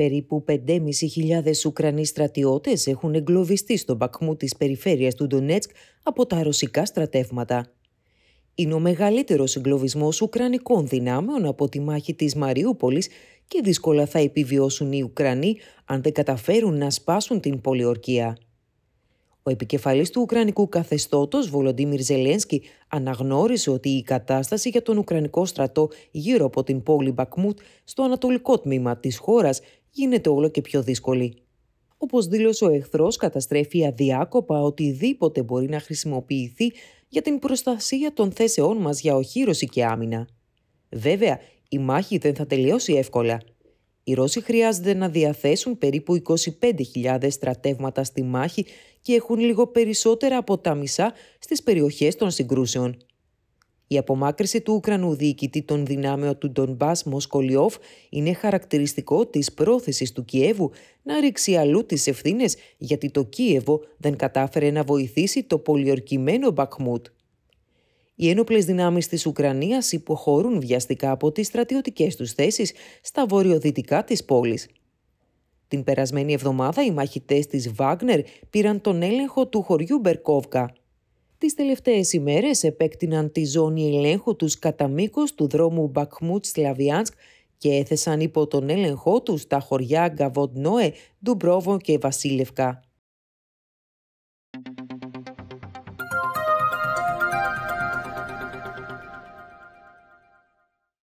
Περίπου 5.500 Ουκρανοί στρατιώτες έχουν εγκλωβιστεί στο πακμού της περιφέρειας του Ντονέτσκ από τα ρωσικά στρατεύματα. Είναι ο μεγαλύτερος εγκλωβισμός Ουκρανικών δυνάμεων από τη μάχη της Μαρίουπολη και δύσκολα θα επιβιώσουν οι Ουκρανοί αν δεν καταφέρουν να σπάσουν την πολιορκία. Ο επικεφαλής του Ουκρανικού Καθεστώτος, Βολοντίμιρ Ζελένσκι, αναγνώρισε ότι η κατάσταση για τον Ουκρανικό στρατό γύρω από την πόλη Μπακμούτ στο ανατολικό τμήμα της χώρας γίνεται όλο και πιο δύσκολη. Όπως δήλωσε ο εχθρός καταστρέφει αδιάκοπα οτιδήποτε μπορεί να χρησιμοποιηθεί για την προστασία των θέσεών μας για οχύρωση και άμυνα. Βέβαια, η μάχη δεν θα τελειώσει εύκολα. Οι Ρώσοι χρειάζεται να διαθέσουν περίπου 25.000 στρατεύματα στη μάχη και έχουν λίγο περισσότερα από τα μισά στις περιοχές των συγκρούσεων. Η απομάκρυση του Ουκρανού διοικητή των δυνάμεων του Ντομπά Μοσκολιόφ είναι χαρακτηριστικό της πρόθεσης του Κιέβου να ρίξει αλλού τις ευθύνες γιατί το Κίεβο δεν κατάφερε να βοηθήσει το πολιορκημένο Μπακμούτ. Οι ένοπλες δυνάμεις της Ουκρανίας υποχωρούν βιαστικά από τις στρατιωτικές τους θέσεις στα βορειοδυτικά της πόλης. Την περασμένη εβδομάδα οι μαχητές της Βάγνερ πήραν τον έλεγχο του χωριού Μπερκόβκα. Τις τελευταίες ημέρες επέκτηναν τη ζώνη ελέγχου τους κατά μήκος του δρόμου Μπακμούτ Σλαβιάνσκ και έθεσαν υπό τον έλεγχό τους τα χωριά Γκαβοντ-Νόε, Ντουμπρόβο και Βασίλευκα.